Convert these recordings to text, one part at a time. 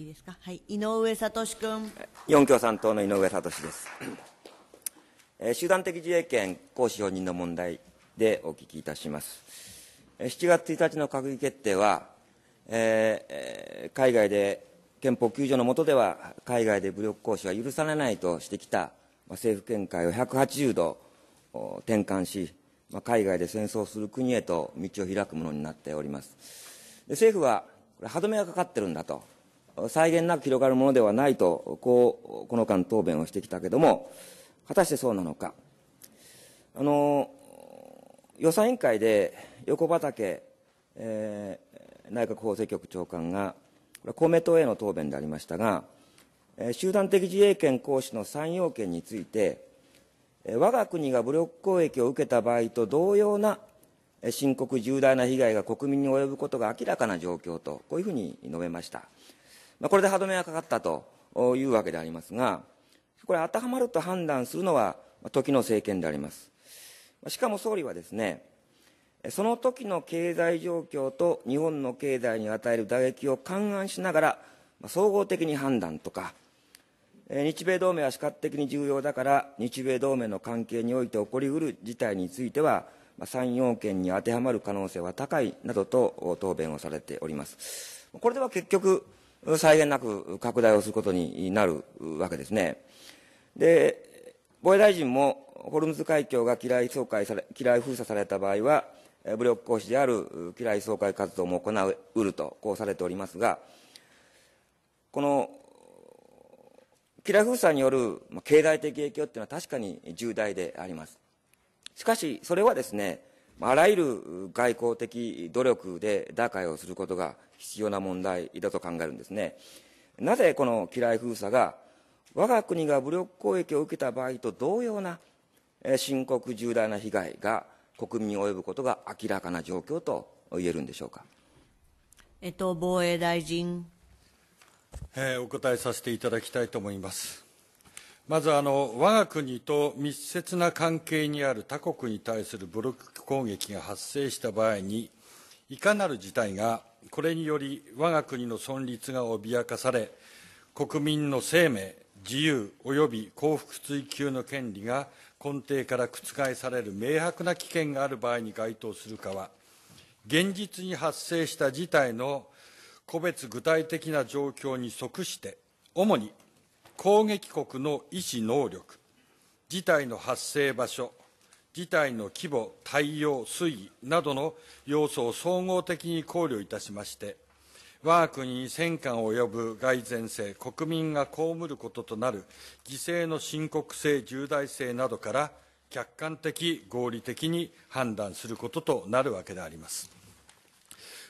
いいですか、はい、井上聡君。四共産党の井上聡です。えー、集団的自衛権行使承認の問題でお聞きいたします。7月1日の閣議決定は、えー、海外で憲法9条の下では海外で武力行使は許されないとしてきた政府見解を180度転換し、まあ、海外で戦争する国へと道を開くものになっております。で政府はこれ歯止めがかかってるんだと際限なく広がるものではないと、こう、この間答弁をしてきたけれども、果たしてそうなのか。あの、予算委員会で横畑、えー、内閣法制局長官が、これ公明党への答弁でありましたが、えー、集団的自衛権行使の3要件について、えー、我が国が武力攻撃を受けた場合と同様な深刻重大な被害が国民に及ぶことが明らかな状況と、こういうふうに述べました。まあ、これで歯止めがかかったというわけでありますが、これ当てはまると判断するのは、時の政権であります。しかも総理はですね、その時の経済状況と日本の経済に与える打撃を勘案しながら、総合的に判断とか、日米同盟は視覚的に重要だから、日米同盟の関係において起こりうる事態については、3要件に当てはまる可能性は高いなどと答弁をされております。これでは結局、際限なく拡大をすることになるわけですね。で、防衛大臣も、ホルムズ海峡が機雷総会され、機雷封鎖された場合は、武力行使である機雷総会活動も行ううると、こうされておりますが、この機雷封鎖による経済的影響というのは確かに重大であります。しかし、それはですね、あらゆる外交的努力で打開をすることが必要な問題だと考えるんですね。なぜこの機雷封鎖が我が国が武力攻撃を受けた場合と同様な深刻重大な被害が国民に及ぶことが明らかな状況と言えるんでしょうか。えっと、防衛大臣、えお答えさせていただきたいと思います。まずあの我が国と密接な関係にある他国に対する武力攻撃が発生した場合にいかなる事態がこれにより我が国の存立が脅かされ国民の生命自由及び幸福追求の権利が根底から覆される明白な危険がある場合に該当するかは現実に発生した事態の個別具体的な状況に即して主に攻撃国の意思能力、事態の発生場所、事態の規模、対応、推移などの要素を総合的に考慮いたしまして、我が国に戦艦及ぶ蓋然性、国民が被ることとなる犠牲の深刻性、重大性などから、客観的、合理的に判断することとなるわけであります。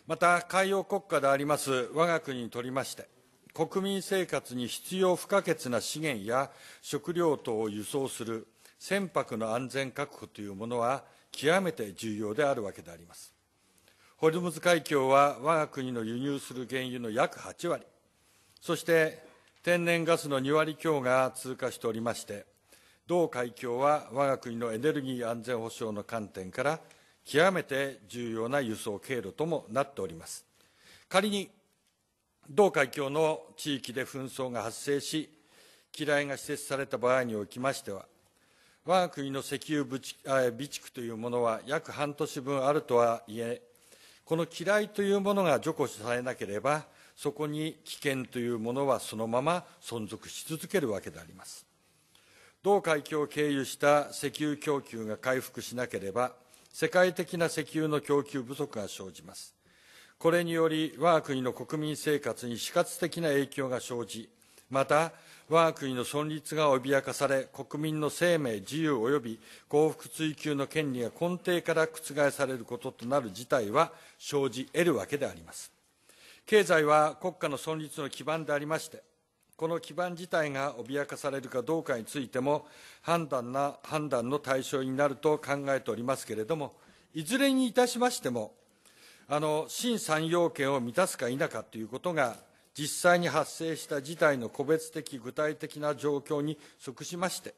また、海洋国家であります我が国にとりまして、国民生活に必要不可欠な資源や食料等を輸送する船舶の安全確保というものは極めて重要であるわけであります。ホルムズ海峡は我が国の輸入する原油の約8割、そして天然ガスの2割強が通過しておりまして、同海峡は我が国のエネルギー安全保障の観点から極めて重要な輸送経路ともなっております。仮に同海峡の地域で紛争が発生し、機雷が施設された場合におきましては、我が国の石油備蓄というものは約半年分あるとはいえ、この機雷というものが除去されなければ、そこに危険というものはそのまま存続し続けるわけであります。同海峡を経由した石油供給が回復しなければ、世界的な石油の供給不足が生じます。これにより、我が国の国民生活に死活的な影響が生じ、また、我が国の存立が脅かされ、国民の生命、自由及び幸福追求の権利が根底から覆されることとなる事態は生じ得るわけであります。経済は国家の存立の基盤でありまして、この基盤自体が脅かされるかどうかについても判断な、判断の対象になると考えておりますけれども、いずれにいたしましても、あの新3要件を満たすか否かということが、実際に発生した事態の個別的、具体的な状況に即しまして、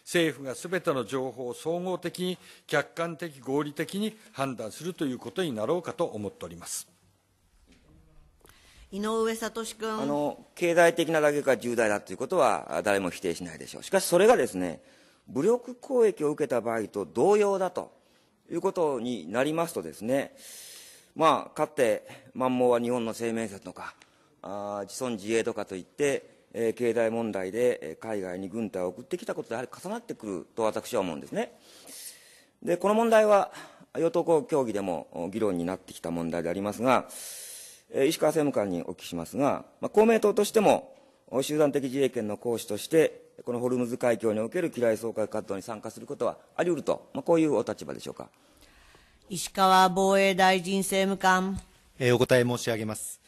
政府がすべての情報を総合的に、客観的、合理的に判断するということになろうかと思っております。井上聡君あの経済的な打撃が重大だということは誰も否定しないでしょう、しかしそれがですね武力攻撃を受けた場合と同様だということになりますとですね、まあ、かつて満蒙は日本の生命線とかあ自尊自衛とかといって、えー、経済問題で海外に軍隊を送ってきたことでやはり重なってくると私は思うんですね。でこの問題は与党協議でも議論になってきた問題でありますが、えー、石川政務官にお聞きしますが、まあ、公明党としても集団的自衛権の行使としてこのホルムズ海峡における機雷掃海活動に参加することはあり得ると、まあ、こういうお立場でしょうか。石川防衛大臣政務官、えお答え申し上げます。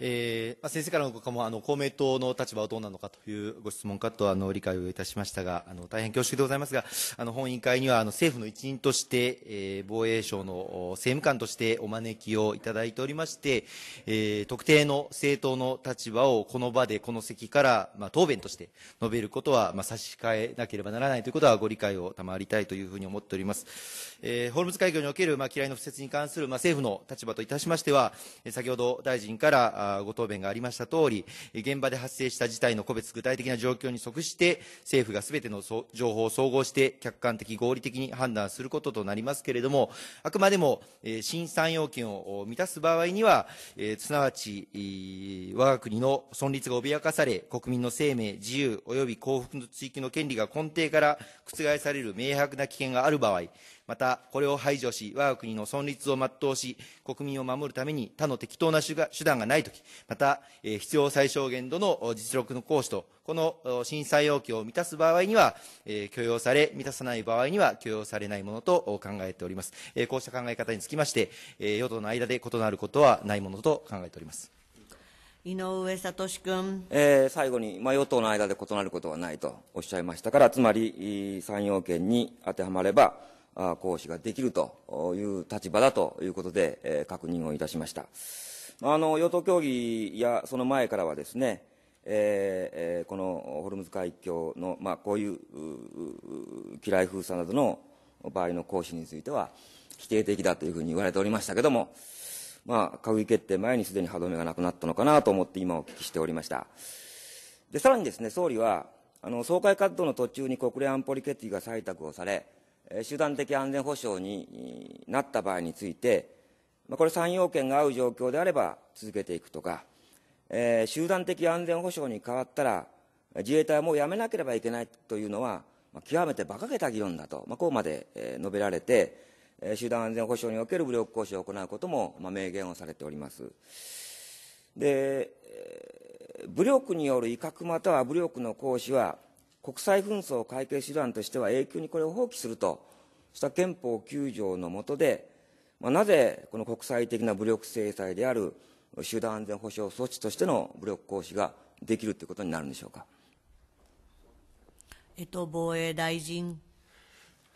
えーまあ、先生からのもあの公明党の立場はどうなのかというご質問かとあの理解をいたしましたが、あの大変恐縮でございますが、あの本委員会にはあの政府の一員として、えー、防衛省の政務官としてお招きをいただいておりまして、えー、特定の政党の立場をこの場で、この席から、まあ、答弁として述べることは、まあ、差し控えなければならないということはご理解を賜りたいというふうに思っております。えー、ホルムズ会議における、まあ、嫌いの不設に関する、まあ、政府の立場といたしましては、先ほど大臣から、ご答弁がありました通り、現場で発生した事態の個別具体的な状況に即して、政府がすべての情報を総合して、客観的、合理的に判断することとなりますけれども、あくまでも、審査要件を満たす場合には、すなわち、我が国の存立が脅かされ、国民の生命、自由、及び幸福の追求の権利が根底から覆される明白な危険がある場合、またこれを排除し、我が国の存立を全うし、国民を守るために他の適当な手段がないとき、また、必要最小限度の実力の行使と、この審査要求を満たす場合には、え許容され、満たさない場合には許容されないものと考えております。えこうした考え方につきまして、え与党の間で異なることはないものと考えております。井上聡君、えー、最後に、まあ、与党の間で異なることはないとおっしゃいましたから、つまり、参要件に当てはまれば、行使ができるという立場だということで、えー、確認をいたしました。あの与党協議やその前からはですね、えー、このホルムズ海峡の、まあ、こういう機雷封鎖などの場合の行使については否定的だというふうに言われておりましたけれども、まあ、閣議決定前にすでに歯止めがなくなったのかなと思って今お聞きしておりました。で、さらにですね、総理は、あの、総会活動の途中に国連安保理決議が採択をされ、集団的安全保障になった場合について、これ3要件が合う状況であれば続けていくとか、えー、集団的安全保障に変わったら、自衛隊はもうやめなければいけないというのは、まあ、極めて馬鹿げた議論だと、まあ、こうまで、え述べられて、え集団安全保障における武力行使を行うことも、まあ、明言をされております。で、え武力による威嚇または武力の行使は、国際紛争解決手段としては永久にこれを放棄するとした憲法9条の下で、まあ、なぜこの国際的な武力制裁である集団安全保障措置としての武力行使ができるということになるんでしょうか。えっと、防衛大臣、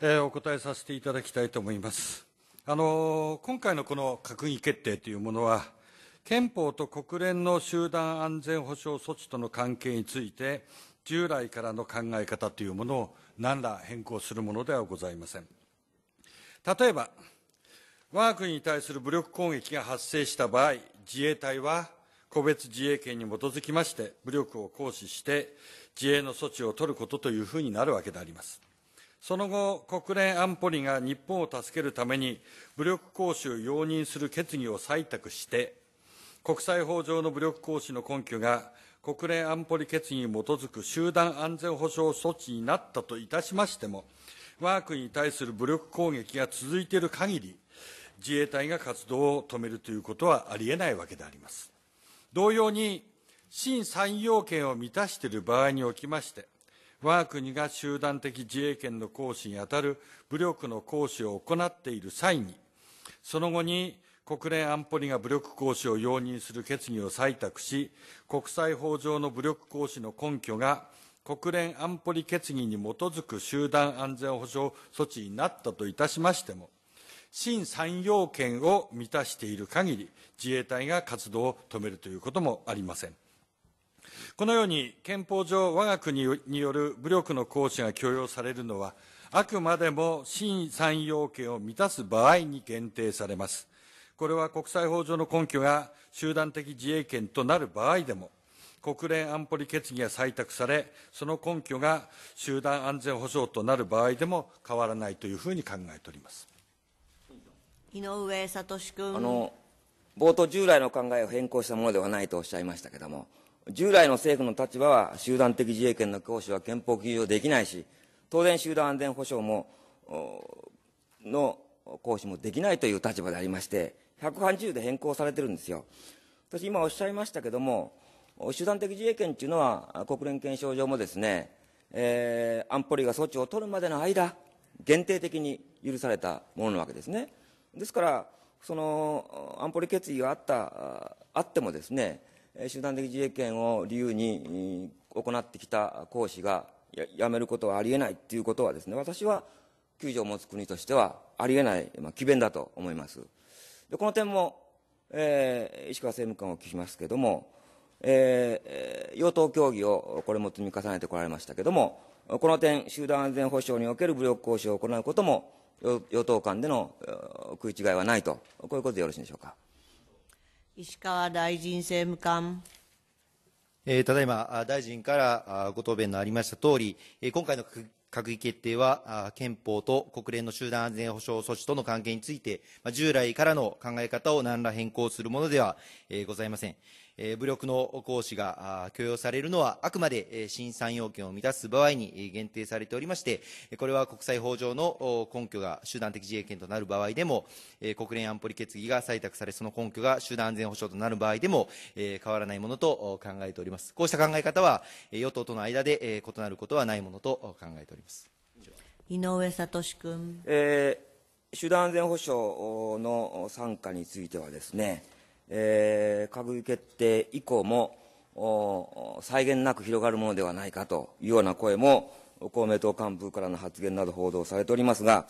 えー、お答えさせていただきたいと思います。あの今回のこの閣議決定というものは、憲法と国連の集団安全保障措置との関係について、従来からの考え方というものを何ら変更するものではございません。例えば、我が国に対する武力攻撃が発生した場合、自衛隊は個別自衛権に基づきまして、武力を行使して自衛の措置を取ることというふうになるわけであります。その後、国連安保理が日本を助けるために武力行使を容認する決議を採択して、国際法上の武力行使の根拠が国連安保理決議に基づく集団安全保障措置になったといたしましても、我が国に対する武力攻撃が続いている限り、自衛隊が活動を止めるということはありえないわけであります。同様に、新3要件を満たしている場合におきまして、我が国が集団的自衛権の行使に当たる武力の行使を行っている際に、その後に国連安保理が武力行使を容認する決議を採択し、国際法上の武力行使の根拠が、国連安保理決議に基づく集団安全保障措置になったといたしましても、新3要件を満たしている限り、自衛隊が活動を止めるということもありません。このように憲法上、我が国による武力の行使が許容されるのは、あくまでも新3要件を満たす場合に限定されます。これは国際法上の根拠が集団的自衛権となる場合でも、国連安保理決議が採択され、その根拠が集団安全保障となる場合でも変わらないというふうに考えております井上聡君あの冒頭、従来の考えを変更したものではないとおっしゃいましたけれども、従来の政府の立場は、集団的自衛権の行使は憲法規上できないし、当然、集団安全保障もの行使もできないという立場でありまして、180で変更されてるんですよ。私今おっしゃいましたけども、集団的自衛権というのは国連憲章上もですね、えー、安保理が措置を取るまでの間、限定的に許されたものなわけですね。ですから、その安保理決議があったあってもですね、集団的自衛権を理由に行ってきた行使がやめることはありえないということはですね、私は救助を持つ国としてはありえない、まあ、詭弁だと思います。でこの点も、えー、石川政務官を聞きますけれども、えー、与党協議をこれも積み重ねてこられましたけれども、この点、集団安全保障における武力行使を行うことも、与党間での食い違いはないと、こういうことでよろしいでしょうか。石川大臣政務官。えー、ただいま、大臣からご答弁のありました通り、今回の閣議決定は憲法と国連の集団安全保障措置との関係について、従来からの考え方を何ら変更するものではございません。えー、武力の行使が許容されるのは、あくまで審査要件を満たす場合に限定されておりまして、これは国際法上の根拠が集団的自衛権となる場合でも、国連安保理決議が採択され、その根拠が集団安全保障となる場合でも、変わらないものと考えております。こうした考え方は、与党との間で異なることはないものと考えております。井上聡君。えー、集団安全保障の参加についてはですね、えー、閣議決定以降も、際限なく広がるものではないかというような声も、公明党幹部からの発言など報道されておりますが、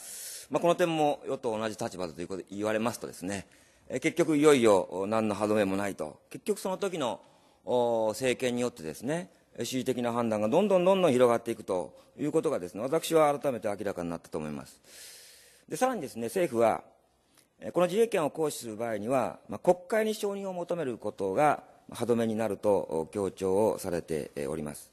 まあ、この点も与党同じ立場だということ言われますとですね、えー、結局いよいよ何の歯止めもないと、結局その時の政権によってですね、恣意的な判断がどんどんどんどん広がっていくということがですね、私は改めて明らかになったと思います。で、さらにですね、政府は、この自衛権を行使する場合には、まあ、国会に承認を求めることが歯止めになると強調をされております。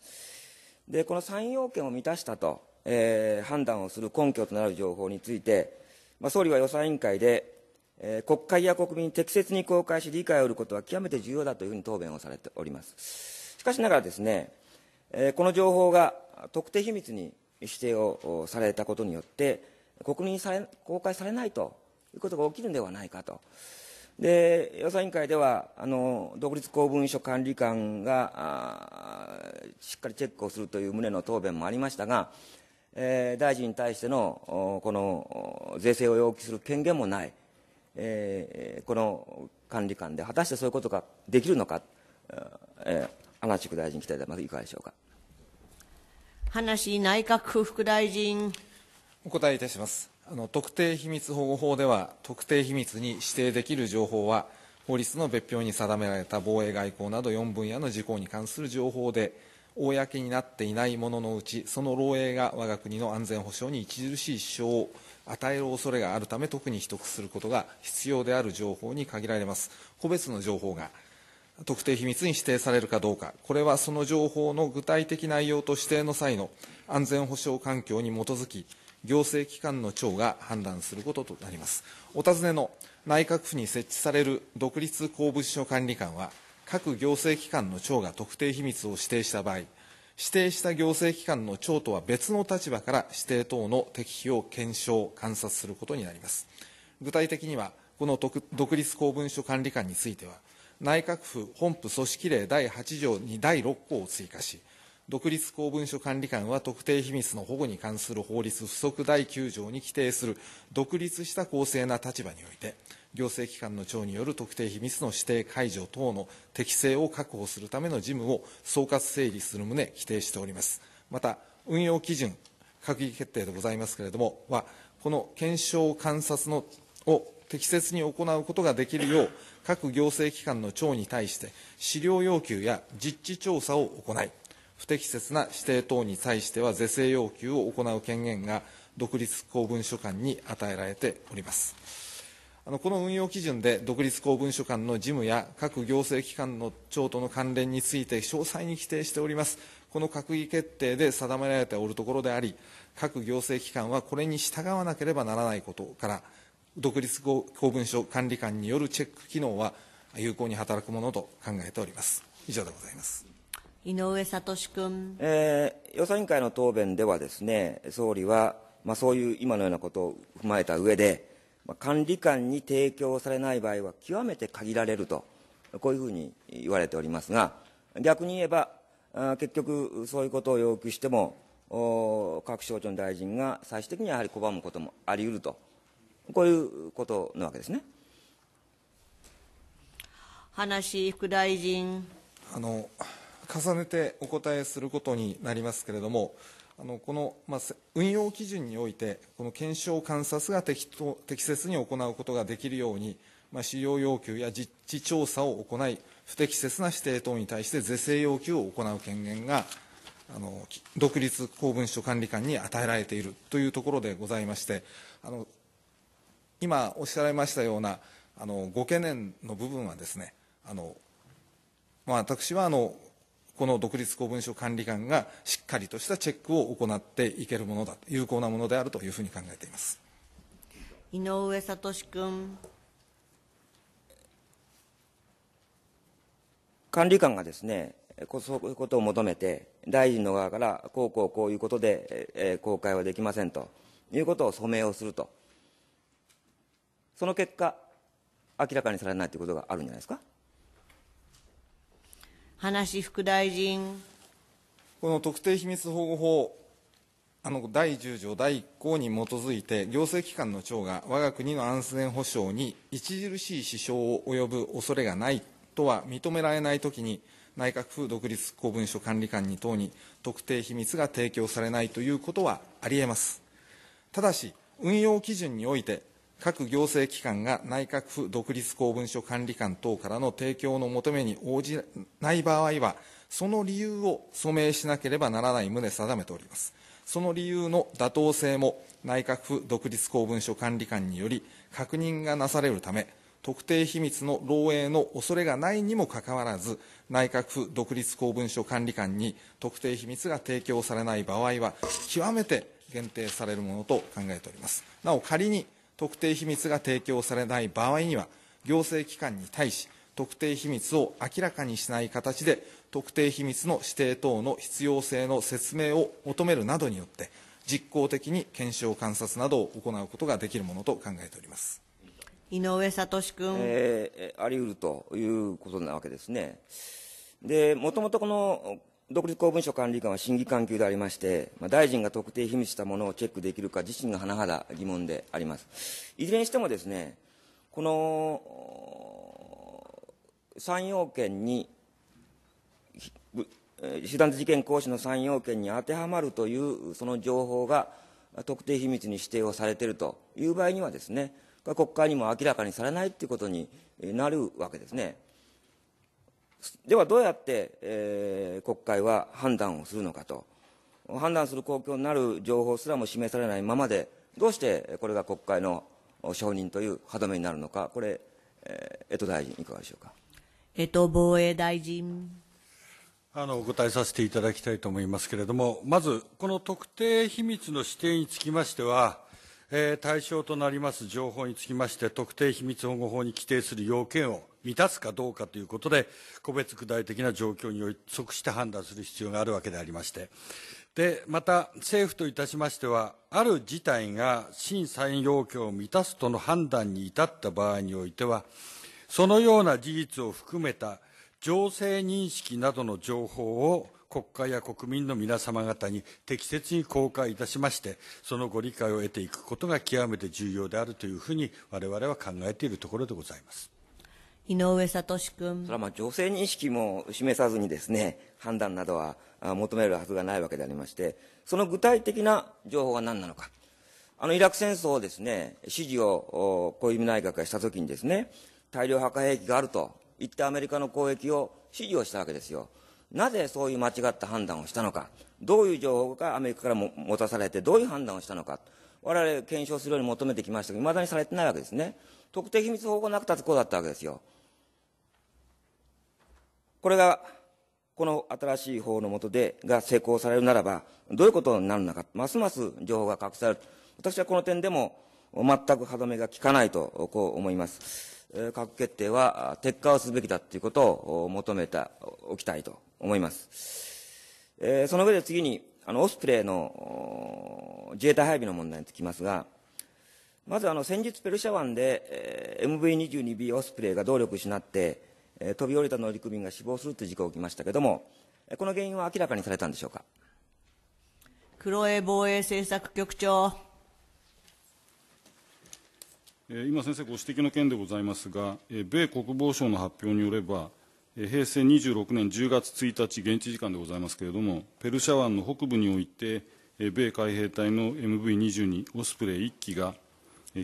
で、この3要件を満たしたと、えー、判断をする根拠となる情報について、まあ、総理は予算委員会で、えー、国会や国民に適切に公開し、理解を得ることは極めて重要だというふうに答弁をされております。しかしながらですね、えー、この情報が特定秘密に指定をされたことによって、国民にされ公開されないということが起きるんではないかと。で予算委員会ではあの独立公文書管理官がしっかりチェックをするという旨の答弁もありましたが、えー、大臣に対してのこの税制を要求する権限もない、えー、この管理官で果たしてそういうことができるのか、えー、花地区大臣期待でまずいかがでしょうか話内閣府副大臣お答えいたしますあの特定秘密保護法では特定秘密に指定できる情報は法律の別表に定められた防衛外交など4分野の事項に関する情報で公になっていないもののうちその漏洩が我が国の安全保障に著しい支障を与える恐れがあるため特に取得することが必要である情報に限られます個別の情報が特定秘密に指定されるかどうかこれはその情報の具体的内容と指定の際の安全保障環境に基づき行政機関の長が判断することとなりますお尋ねの内閣府に設置される独立公文書管理官は各行政機関の長が特定秘密を指定した場合指定した行政機関の長とは別の立場から指定等の適否を検証・観察することになります具体的にはこの独立公文書管理官については内閣府本部組織令第8条に第6項を追加し独立公文書管理官は特定秘密の保護に関する法律附則第9条に規定する独立した公正な立場において行政機関の長による特定秘密の指定解除等の適正を確保するための事務を総括整理する旨規定しておりますまた運用基準閣議決定でございますけれどもはこの検証観察のを適切に行うことができるよう各行政機関の長に対して資料要求や実地調査を行い不適切な指定等に対しては是正要求を行う権限が独立公文書館に与えられております。あのこの運用基準で独立公文書館の事務や各行政機関の庁との関連について詳細に規定しております。この閣議決定で定められておるところであり、各行政機関はこれに従わなければならないことから、独立公文書管理官によるチェック機能は有効に働くものと考えております。以上でございます。井上聡君、えー、予算委員会の答弁ではですね総理は、まあ、そういう今のようなことを踏まえた上で、まあ、管理官に提供されない場合は極めて限られるとこういうふうに言われておりますが逆に言えば結局そういうことを要求しても各省庁の大臣が最終的にはやはり拒むこともあり得るとこういうことなわけですね。話副大臣あの重ねてお答えすることになりますけれども、あのこの、まあ、運用基準において、この検証観察が適当適切に行うことができるように、まあ、使用要求や実地調査を行い、不適切な指定等に対して是正要求を行う権限が、あの独立公文書管理官に与えられているというところでございまして、あの今おっしゃられましたようなあのご懸念の部分はですね、あのまあ、私はあのこの独立公文書管理官がしっかりとしたチェックを行っていけるものだ有効なものであるというふうに考えています井上聡君。管理官がですね、そういうことを求めて、大臣の側から、こうこうこういうことで、え公開はできませんということを署名をすると、その結果、明らかにされないということがあるんじゃないですか。話副大臣。この特定秘密保護法、あの第10条第1項に基づいて、行政機関の長が我が国の安全保障に著しい支障を及ぶ恐れがないとは認められないときに、内閣府独立公文書管理官に等に特定秘密が提供されないということはありえます。ただし、運用基準において、各行政機関が内閣府独立公文書管理官等からの提供の求めに応じない場合は、その理由を署名しなければならない旨定めております。その理由の妥当性も内閣府独立公文書管理官により確認がなされるため、特定秘密の漏洩の恐れがないにもかかわらず、内閣府独立公文書管理官に特定秘密が提供されない場合は、極めて限定されるものと考えております。なお、仮に特定秘密が提供されない場合には行政機関に対し特定秘密を明らかにしない形で特定秘密の指定等の必要性の説明を求めるなどによって実効的に検証観察などを行うことができるものと考えております井上聡君、えー、あり得るということなわけですね。でもともとこの独立公文書管理官は審議官級でありまして、まあ、大臣が特定秘密したものをチェックできるか自身が甚だ疑問であります。いずれにしてもですね、この3要件に、手段事件行使の3要件に当てはまるというその情報が特定秘密に指定をされているという場合にはですね、国会にも明らかにされないということになるわけですね。ではどうやって、えー、国会は判断をするのかと判断する公共になる情報すらも示されないままでどうしてこれが国会の承認という歯止めになるのかこれ、えー、江戸大臣いかがでしょうか江戸防衛大臣あのお答えさせていただきたいと思いますけれどもまずこの特定秘密の指定につきましてはえー、対象となります情報につきまして、特定秘密保護法に規定する要件を満たすかどうかということで、個別具体的な状況に即して判断する必要があるわけでありまして、でまた、政府といたしましては、ある事態が審査員要求を満たすとの判断に至った場合においては、そのような事実を含めた情勢認識などの情報を国会や国民の皆様方に適切に公開いたしまして、そのご理解を得ていくことが極めて重要であるというふうに、我々は考えているところでございます。井上聡君。それはまあ女性認識も示さずにですね、判断などは求めるはずがないわけでありまして、その具体的な情報が何なのか。あのイラク戦争をですね、支持を小泉内閣がしたときにですね、大量破壊兵器があると言ってアメリカの攻撃を支持をしたわけですよ。なぜそういう間違った判断をしたのか、どういう情報がアメリカからも持たされて、どういう判断をしたのか、我々検証するように求めてきましたが、いまだにされてないわけですね。特定秘密保護なくたつこうだったわけですよ。これが、この新しい法の下で、が成功されるならば、どういうことになるのか、ますます情報が隠される。私はこの点でも、全く歯止めが効かないと、こう思います。核決定は撤回をすべきだということを求めた、おきたいと思います。えー、その上で次に、あの、オスプレイの自衛隊配備の問題につきますが、まずあの先日ペルシャ湾で、えー、MV22B オスプレイが動力失って、え飛び降りた乗組員が死亡するという事故が起きましたけれども、この原因は明らかにされたんでしょうか。黒江防衛政策局長。今、先生ご指摘の件でございますが、米国防省の発表によれば、平成26年10月1日、現地時間でございますけれども、ペルシャ湾の北部において、米海兵隊の MV22 オスプレイ1機が、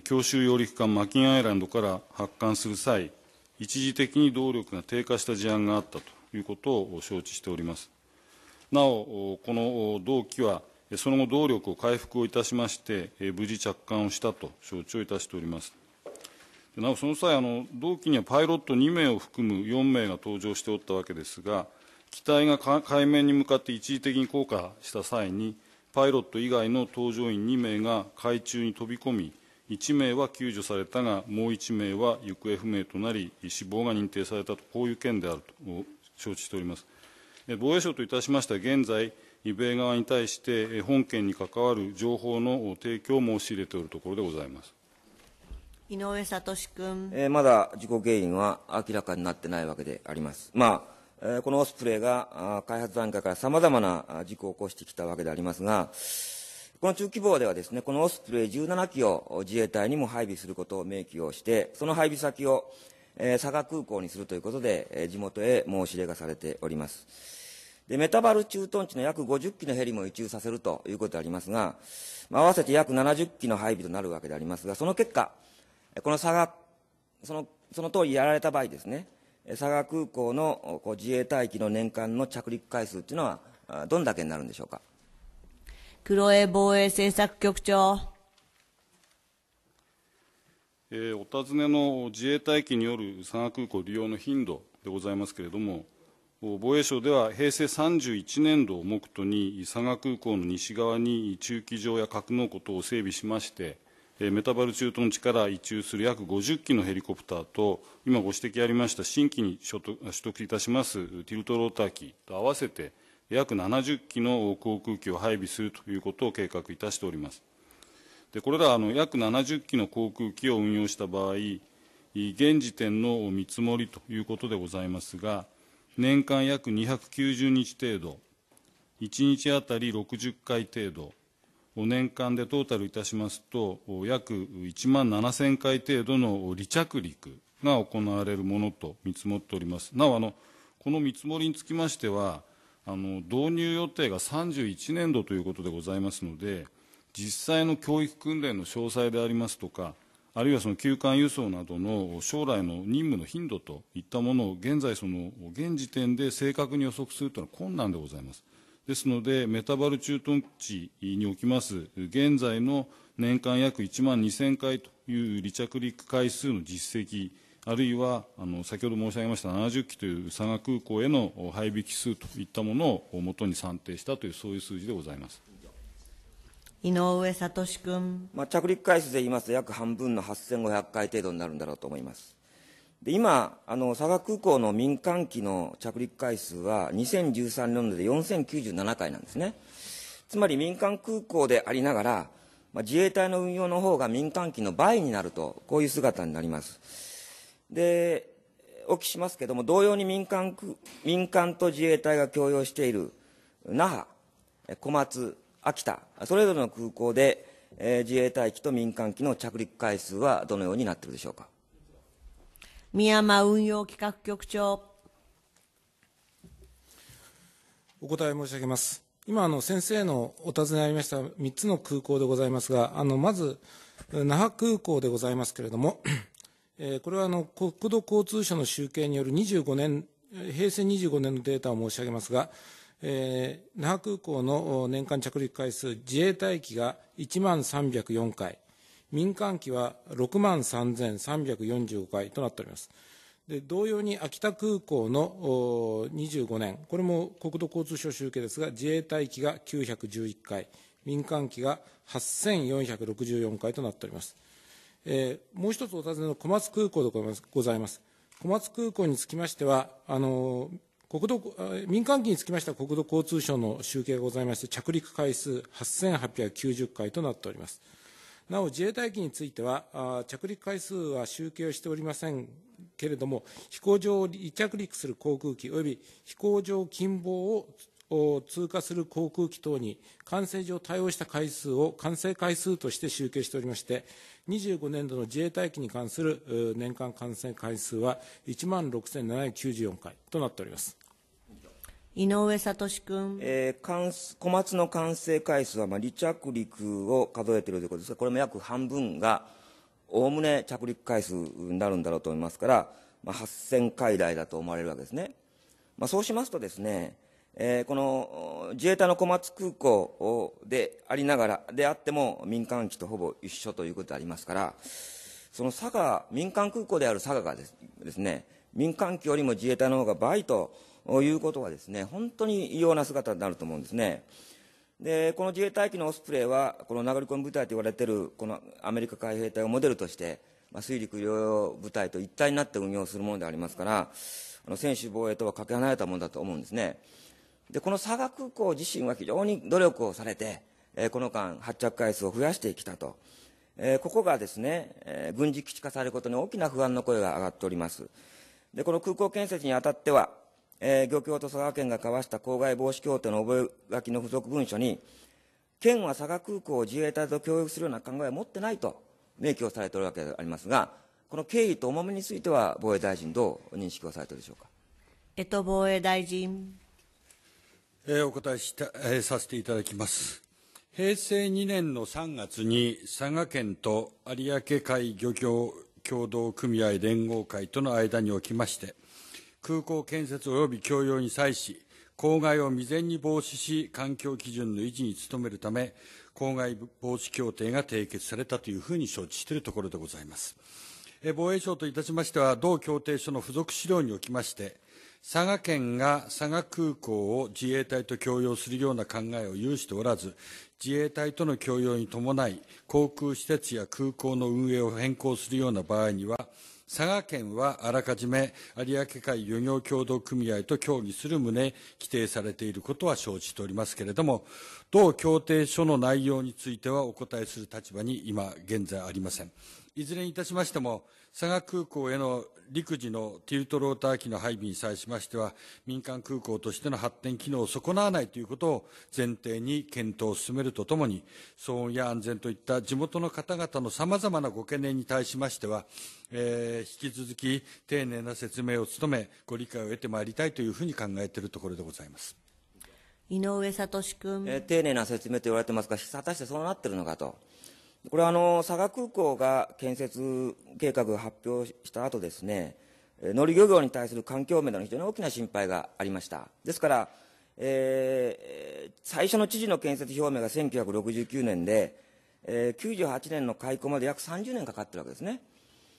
強襲揚陸艦マキンアイランドから発艦する際、一時的に動力が低下した事案があったということを承知しております。なお、この同期は、その後、動力を回復をいたしまして、無事着艦をしたと承知をいたしております。なお、その際、あの同期にはパイロット2名を含む4名が搭乗しておったわけですが、機体が海面に向かって一時的に降下した際に、パイロット以外の搭乗員2名が海中に飛び込み、1名は救助されたがもう1名は行方不明となり死亡が認定されたとこういう件であると承知しております防衛省といたしましては現在米側に対して本件に関わる情報の提供を申し入れておるところでございます井上聡君、えー、まだ事故原因は明らかになってないわけであります、まあえー、このオスプレイがあ開発段階からさまざまな事故を起こしてきたわけでありますが、この中期防ではですね、このオスプレイ17機を自衛隊にも配備することを明記をして、その配備先を、えー、佐賀空港にするということで、えー、地元へ申し入れがされております。で、メタバル駐屯地の約50機のヘリも移駐させるということでありますが、まあ、合わせて約70機の配備となるわけでありますが、その結果、この佐賀、その、その通りやられた場合ですね、佐賀空港の自衛隊機の年間の着陸回数というのは、どんだけになるんでしょうか。黒江防衛政策局長。えー、お尋ねの自衛隊機による佐賀空港利用の頻度でございますけれども、防衛省では平成31年度を目途に、佐賀空港の西側に駐機場や格納庫等を整備しまして、メタバル駐屯地から移駐する約50機のヘリコプターと、今ご指摘ありました新規に取得いたしますティルトローター機と合わせて、約70機の航空機を配備するということを計画いたしております。でこれらあの約70機の航空機を運用した場合、現時点の見積もりということでございますが、年間約290日程度、1日当たり60回程度、年間でトータルいたしますと、約1万7000回程度の離着陸が行われるものと見積もっております。なおあの、この見積もりにつきましては、あの導入予定が31年度ということでございますので、実際の教育訓練の詳細でありますとか、あるいはその休館輸送などの将来の任務の頻度といったものを現在、その現時点で正確に予測するというのは困難でございます。ですので、メタバル駐屯地におきます、現在の年間約1万2000回という離着陸回数の実績あるいはあの先ほど申し上げました70機という佐賀空港への配備機数といったものをもとに算定したという、そういう数字でございます。井上聡君、まあ、着陸回数で言いますと約半分の8500回程度になるんだろうと思いますで今あの佐賀空港の民間機の着陸回数は2013年度で4097回なんですねつまり民間空港でありながら、まあ、自衛隊の運用の方が民間機の倍になるとこういう姿になりますで、お聞きしますけれども、同様に民間民間と自衛隊が共用している那覇、小松、秋田、それぞれの空港で、えー、自衛隊機と民間機の着陸回数はどのようになっているでしょうか。宮間運用企画局長。お答え申し上げます。今、あの先生のお尋ねありました3つの空港でございますが、あのまず、那覇空港でございますけれども、えこれはあの国土交通省の集計による25年、平成25年のデータを申し上げますが、えー、那覇空港の年間着陸回数、自衛隊機が1万304回、民間機は6万3345回となっております。で同様に秋田空港の25年、これも国土交通省集計ですが、自衛隊機が911回、民間機が8464回となっております。えー、もう一つお尋ねの小松空港でございます。小松空港につきましては、あの国土民間機につきましては国土交通省の集計がございまして、着陸回数8890回となっております。なお、自衛隊機については、着陸回数は集計をしておりませんけれども、飛行場を離着陸する航空機及び飛行場近傍をを通過する航空機等に管制上対応した回数を管制回数として集計しておりまして25年度の自衛隊機に関する年間管制回数は1万6794回となっております井上聡君、えー、小松の管制回数は、まあ、離着陸を数えているということですがこれも約半分がおおむね着陸回数になるんだろうと思いますから、まあ、8000回台だと思われるわけですね、まあ、そうしますとですねえー、この自衛隊の小松空港でありながらであっても民間機とほぼ一緒ということでありますからその佐賀民間空港である佐賀がですね民間機よりも自衛隊の方が倍ということはですね本当に異様な姿になると思うんですね。でこの自衛隊機のオスプレイはこの殴り込み部隊と言われているこのアメリカ海兵隊をモデルとして、まあ、水陸両用部隊と一体になって運用するものでありますからあの専守防衛とはかけ離れたものだと思うんですね。でこの佐賀空港自身は非常に努力をされて、えー、この間発着回数を増やしてきたと、えー、ここがですね、えー、軍事基地化されることに大きな不安の声が上がっておりますでこの空港建設にあたっては、え漁協と佐賀県が交わした公害防止協定の覚書の付属文書に県は佐賀空港を自衛隊と協力するような考えを持ってないと明記をされているわけでありますがこの経緯と重みについては防衛大臣どう認識をされているでしょうか。江戸防衛大臣えお答えした、えさせていただきます。平成2年の3月に佐賀県と有明海漁協協同組合連合会との間におきまして、空港建設及び共用に際し、公害を未然に防止し、環境基準の維持に努めるため、公害防止協定が締結されたというふうに承知しているところでございます。防衛省といたしましては、同協定書の付属資料におきまして、佐賀県が佐賀空港を自衛隊と共要するような考えを有しておらず、自衛隊との共要に伴い、航空施設や空港の運営を変更するような場合には、佐賀県はあらかじめ有明海漁業協同組合と協議する旨規定されていることは承知しておりますけれども同協定書の内容についてはお答えする立場に今現在ありませんいずれにいたしましても佐賀空港への陸自のティルトローター機の配備に際しましては、民間空港としての発展機能を損なわないということを前提に検討を進めるとともに、騒音や安全といった地元の方々のさまざまなご懸念に対しましては、えー、引き続き丁寧な説明を務め、ご理解を得てまいりたいというふうに考えているところでございます。井上聡君、えー、丁寧な説明と言われてますが、果たしてそうなってるのかと。これはあの佐賀空港が建設計画を発表した後ですね農り漁業に対する環境面での非常に大きな心配がありましたですから、えー、最初の知事の建設表明が1969年で、えー、98年の開港まで約30年かかってるわけですね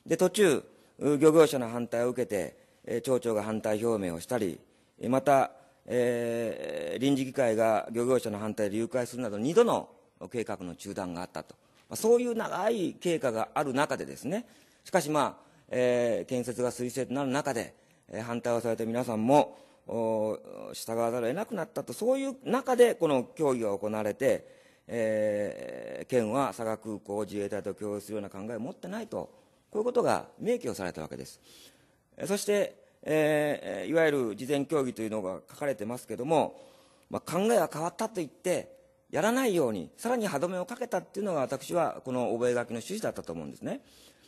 で途中漁業者の反対を受けて、え町長が反対表明をしたりまた、えー、臨時議会が漁業者の反対で誘拐するなど2度の計画の中断があったとあ、そういう長い経過がある中でですねしかしまあ、えー、建設が推薦となる中で、えー、反対をされた皆さんも従わざるを得なくなったとそういう中でこの協議が行われて、えー、県は佐賀空港を自衛隊と共有するような考えを持ってないとこういうことが明記をされたわけです。そして、えー、いわゆる事前協議というのが書かれてますけれども、まあ、考えは変わったといってやらないように、さらに歯止めをかけたっていうのが私はこの覚書の趣旨だったと思うんですね。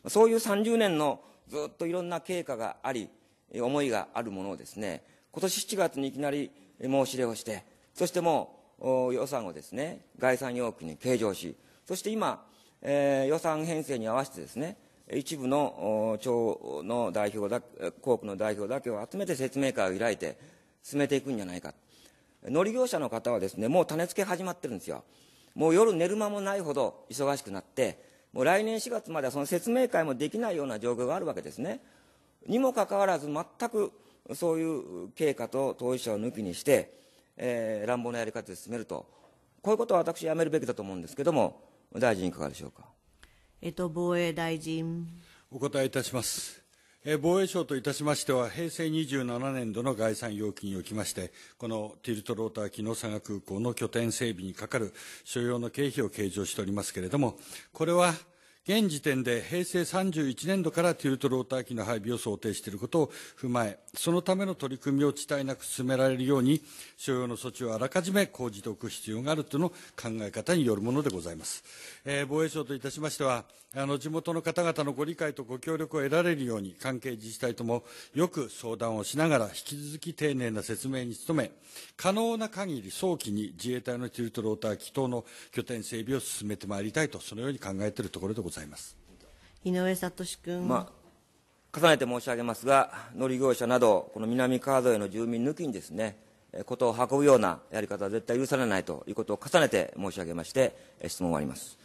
そういう30年のずっといろんな経過があり、思いがあるものをですね、今年7月にいきなり申し入れをして、そしてもう予算をですね、概算要求に計上し、そして今、えー、予算編成に合わせてですね、一部の町の代表だ、校区の代表だけを集めて説明会を開いて進めていくんじゃないか。り業者の方はですねもう種付け始まってるんですよもう夜寝る間もないほど忙しくなってもう来年4月まではその説明会もできないような状況があるわけですねにもかかわらず全くそういう経過と当事者を抜きにして、えー、乱暴なやり方で進めるとこういうことは私やめるべきだと思うんですけれども大臣いかがでしょうか、えっと、防衛大臣お答えいたします防衛省といたしましては、平成27年度の概算要求におきまして、このティルトローター機能佐賀空港の拠点整備にかかる所要の経費を計上しておりますけれども、これは、現時点で平成31年度からティルトローター機の配備を想定していることを踏まえ、そのための取り組みを遅滞なく進められるように、所要の措置をあらかじめ講じておく必要があるとの考え方によるものでございます。えー、防衛省といたしましては、あの地元の方々のご理解とご協力を得られるように、関係自治体ともよく相談をしながら、引き続き丁寧な説明に努め、可能な限り早期に自衛隊のティルトローター機等の拠点整備を進めてまいりたいと、そのように考えているところでございます。ざいます井上聡君、まあ、重ねて申し上げますが乗り業者などこの南川沿いの住民抜きにですねことを運ぶようなやり方は絶対許されないということを重ねて申し上げまして質問を終わります